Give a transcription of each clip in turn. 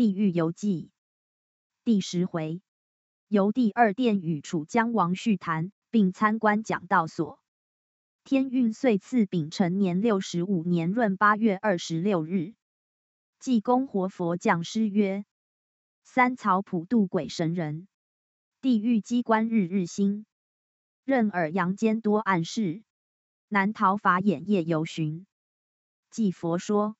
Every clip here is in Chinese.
《地狱游记》第十回，游第二殿与楚江王叙谈，并参观讲道所。天运岁次丙辰年六十五年闰八月二十六日，济公活佛讲师曰：“三曹普渡鬼神人，地狱机关日日新。任尔阳间多暗事，难逃法眼夜游巡。”济佛说，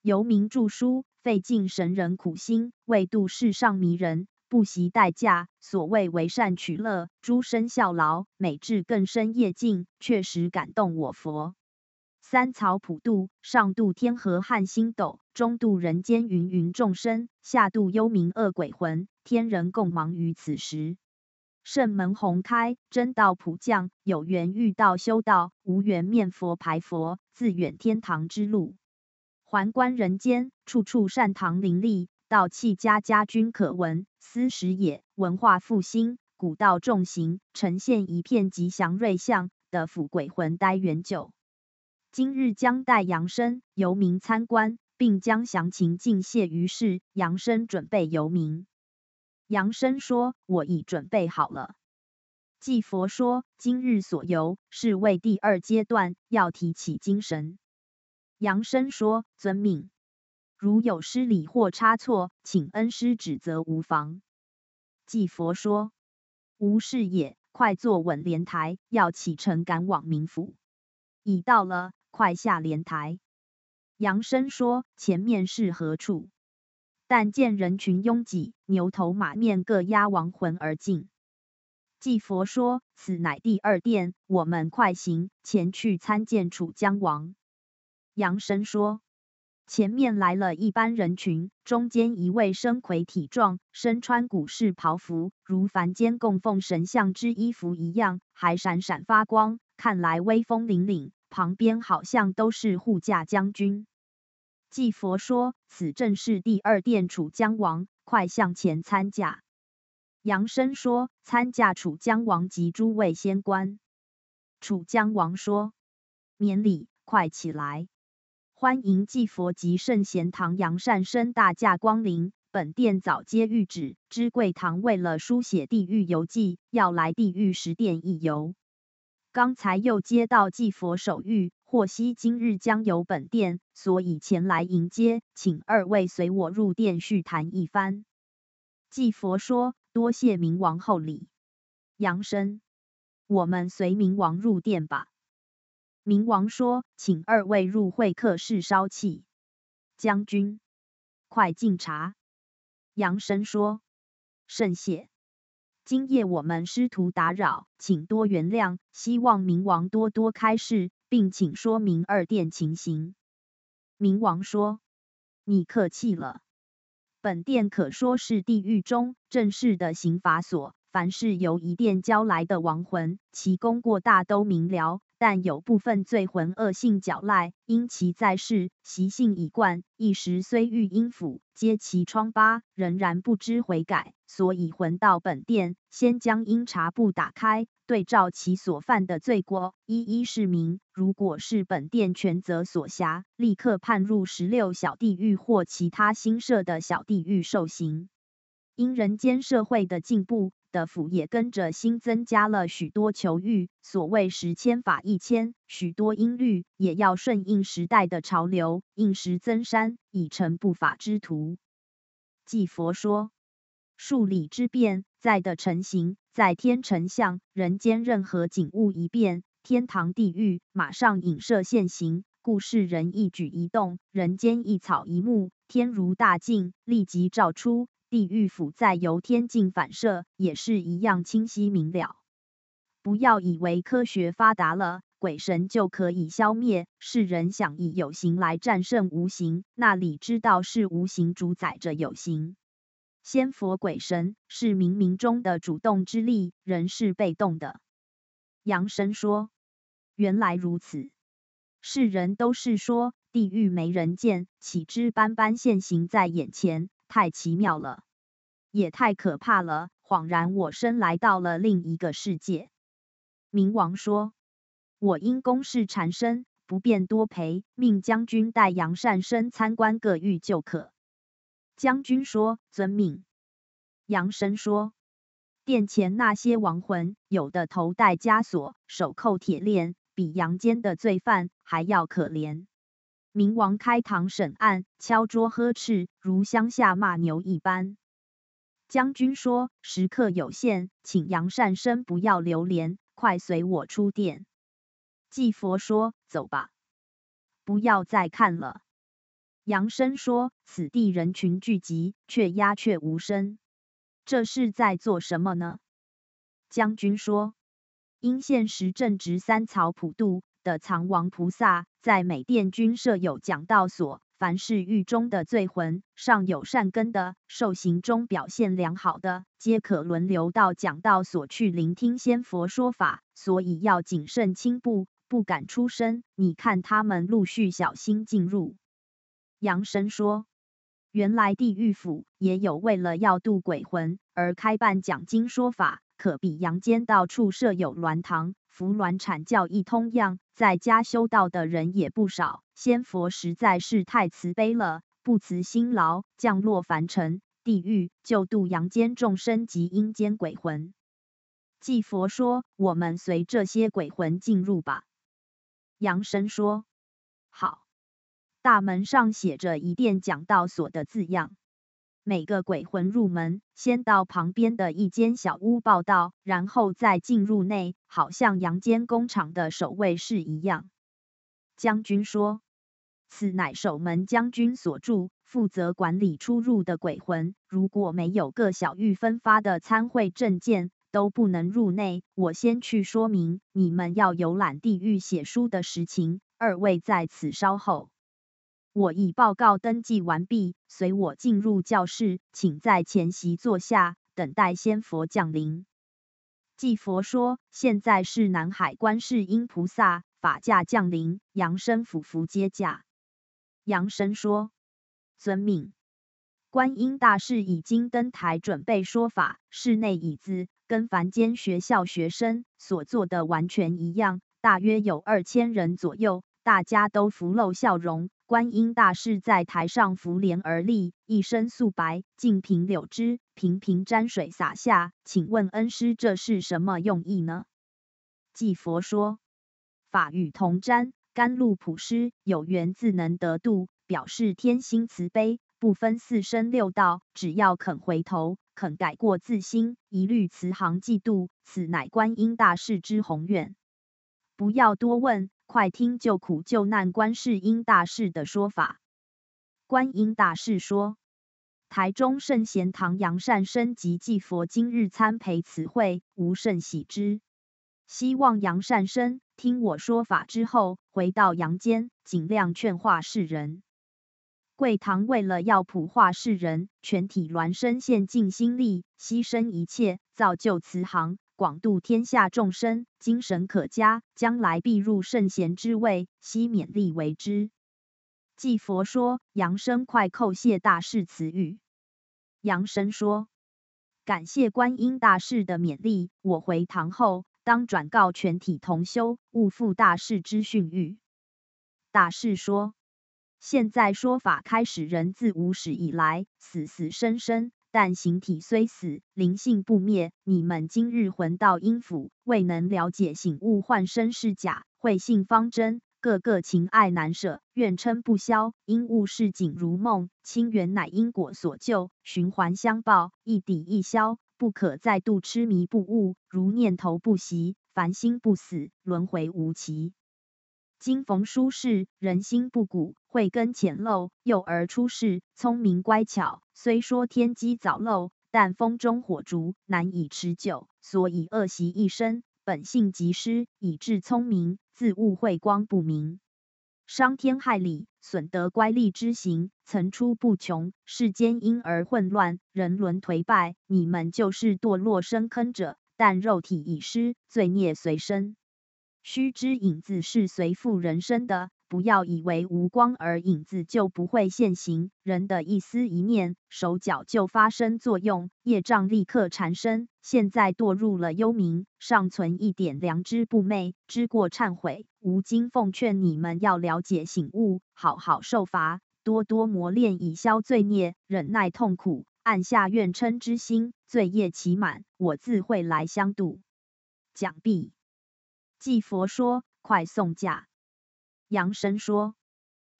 游民著书。费尽神人苦心，为度世上迷人，不惜代价。所谓为善取乐，诸生效劳，美至更深，夜净确实感动我佛。三草普渡，上渡天河汉星斗，中渡人间芸芸众生，下渡幽冥恶鬼魂。天人共忙于此时。圣门宏开，真道普降。有缘遇道修道，无缘面佛排佛，自远天堂之路。环观人间，处处善堂林立，道气家家均可闻，斯时也文化复兴，古道重行，呈现一片吉祥瑞象。的府鬼魂呆元久，今日将带杨生游民参观，并将详情尽谢于世。杨生准备游民，杨生说：“我已准备好了。”祭佛说：“今日所游，是为第二阶段，要提起精神。”杨生说：“遵命。如有失礼或差错，请恩师指责无妨。”寂佛说：“无事也，快坐稳莲台，要启程赶往冥府。已到了，快下莲台。”杨生说：“前面是何处？”但见人群拥挤，牛头马面各押亡魂而进。寂佛说：“此乃第二殿，我们快行，前去参见楚江王。”杨生说：“前面来了一班人群，中间一位身魁体壮，身穿古式袍服，如凡间供奉神像之衣服一样，还闪闪发光，看来威风凛凛。旁边好像都是护驾将军。”祭佛说：“此正是第二殿楚江王，快向前参驾。”杨生说：“参驾楚江王及诸位仙官。”楚江王说：“免礼，快起来。”欢迎祭佛及圣贤堂杨善生大驾光临，本殿早接谕旨，知贵堂为了书写地狱游记，要来地狱十殿一游。刚才又接到祭佛手谕，获悉今日将由本殿，所以前来迎接，请二位随我入殿叙谈一番。祭佛说：多谢冥王厚礼，杨生，我们随冥王入殿吧。冥王说：“请二位入会客室稍憩，将军，快敬茶。”杨生说：“甚谢。今夜我们师徒打扰，请多原谅。希望冥王多多开示，并请说明二殿情形。”冥王说：“你客气了，本殿可说是地狱中正式的刑罚所，凡是由一殿交来的亡魂，其功过大都明了。”但有部分罪魂恶性狡赖，因其在世习性已惯，一时虽遇阴府，皆其疮疤仍然不知悔改，所以魂到本殿，先将阴察部打开，对照其所犯的罪过，一一示明。如果是本殿全责所辖，立刻判入十六小地狱或其他新设的小地狱受刑。因人间社会的进步。的府也跟着新增加了许多求欲，所谓十千法一千，许多音律也要顺应时代的潮流，应时增删，以成不法之徒。即佛说，数理之变，在的成形，在天成像，人间任何景物一变，天堂地狱马上影射现形，故世人一举一动，人间一草一木，天如大镜，立即照出。地狱府在由天境反射，也是一样清晰明了。不要以为科学发达了，鬼神就可以消灭。世人想以有形来战胜无形，那里知道是无形主宰着有形？仙佛鬼神是冥冥中的主动之力，人是被动的。杨生说：“原来如此，世人都是说地狱没人见，岂知斑斑现形在眼前？”太奇妙了，也太可怕了！恍然，我身来到了另一个世界。冥王说：“我因公事缠身，不便多陪，命将军带杨善生参观各狱就可。”将军说：“遵命。”杨生说：“殿前那些亡魂，有的头戴枷锁，手扣铁链，比阳间的罪犯还要可怜。”明王开堂审案，敲桌呵斥，如乡下骂牛一般。将军说：“食客有限，请杨善生不要留连，快随我出殿。”祭佛说：“走吧，不要再看了。”杨生说：“此地人群聚集，却鸦雀无声，这是在做什么呢？”将军说：“因现时正值三曹普渡。”的藏王菩萨在每殿均设有讲道所，凡是狱中的罪魂尚有善根的、受刑中表现良好的，皆可轮流到讲道所去聆听仙佛说法。所以要谨慎轻步，不敢出声。你看他们陆续小心进入，杨神说：“原来地狱府也有为了要渡鬼魂而开办讲经说法，可比阳间到处设有鸾堂。”服鸾惨教一通样，在家修道的人也不少。仙佛实在是太慈悲了，不辞辛劳降落凡尘，地狱救度阳间众生及阴间鬼魂。祭佛说：“我们随这些鬼魂进入吧。”阳生说：“好。”大门上写着“一殿讲道所”的字样。每个鬼魂入门，先到旁边的一间小屋报道，然后再进入内，好像阳间工厂的守卫室一样。将军说，此乃守门将军所住，负责管理出入的鬼魂，如果没有各小玉分发的参会证件，都不能入内。我先去说明你们要游览地狱写书的实情，二位在此稍后。我已报告登记完毕，随我进入教室，请在前席坐下，等待仙佛降临。祭佛说：“现在是南海观世音菩萨法驾降临，杨生伏福接驾。”杨生说：“遵命。”观音大士已经登台准备说法，室内椅子跟凡间学校学生所坐的完全一样，大约有二千人左右，大家都福露笑容。观音大士在台上拂莲而立，一身素白，净瓶柳枝，频频沾水洒下。请问恩师，这是什么用意呢？济佛说法与同沾甘露普施，有缘自能得度，表示天心慈悲，不分四生六道，只要肯回头，肯改过自新，一律慈航济度，此乃观音大士之宏愿。不要多问。快听救苦救难观世音大士的说法。观音大士说，台中圣贤堂杨善生及记佛今日参培慈惠，无甚喜之。希望杨善生听我说法之后，回到阳间，尽量劝化世人。贵堂为了要普化世人，全体孪生献尽心力，牺牲一切，造就慈行。广度天下众生，精神可嘉，将来必入圣贤之位，悉勉励为之。即佛说，扬生快叩谢大士赐语。扬生说，感谢观音大士的勉励，我回堂后当转告全体同修，勿负大士之训谕。大士说，现在说法开始，人自无始以来，死死生生。但形体虽死，灵性不灭。你们今日魂到阴府，未能了解醒悟幻身是假，慧性方真。个个情爱难舍，怨嗔不消，因物世景如梦，清缘乃因果所救，循环相报，一抵一消，不可再度痴迷不悟。如念头不息，凡心不死，轮回无期。今逢书事，人心不古，慧根浅陋，幼儿出世，聪明乖巧。虽说天机早漏，但风中火烛难以持久，所以恶习一生，本性极失，以致聪明自误慧光不明，伤天害理，损得乖戾之行层出不穷，世间因而混乱，人伦颓败。你们就是堕落深坑者，但肉体已失，罪孽随身。须知影子是随附人身的，不要以为无光而影子就不会现形。人的一思一念，手脚就发生作用，业障立刻缠身。现在堕入了幽冥，尚存一点良知不昧，知过忏悔。吾今奉劝你们要了解醒悟，好好受罚，多多磨练以消罪孽，忍耐痛苦，按下怨嗔之心，罪业起满，我自会来相度。讲毕。济佛说：“快送驾！”杨神说：“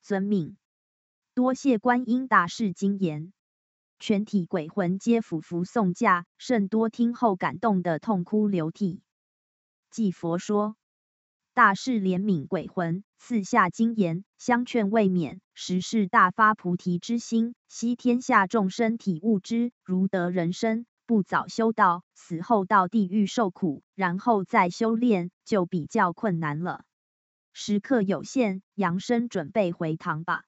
遵命。”多谢观音大士金言，全体鬼魂皆俯伏送驾。甚多听后感动的痛哭流涕。济佛说：“大士怜悯鬼魂，赐下金言相劝未免，实是大发菩提之心，悉天下众生体悟之，如得人身。”不早修道，死后到地狱受苦，然后再修炼就比较困难了。时刻有限，杨生准备回堂吧。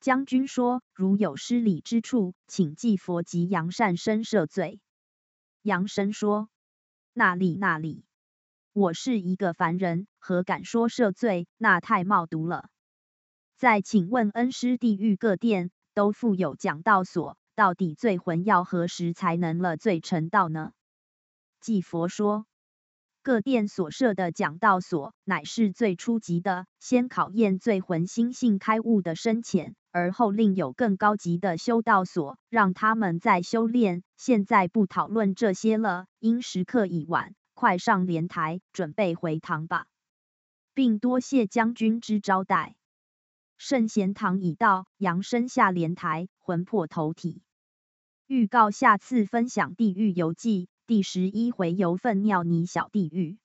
将军说：“如有失礼之处，请记佛及杨善生赦罪。”杨生说：“那里那里，我是一个凡人，何敢说赦罪？那太冒毒了。再请问恩师，地狱各殿都附有讲道所？”到底醉魂要何时才能了罪成道呢？寂佛说，各殿所设的讲道所，乃是最初级的，先考验醉魂心性开悟的深浅，而后另有更高级的修道所，让他们再修炼。现在不讨论这些了，因时刻已晚，快上莲台，准备回堂吧，并多谢将军之招待。圣贤堂已到，扬身下莲台，魂魄投体。预告下次分享《地狱游记》第十一回游粪尿泥小地狱。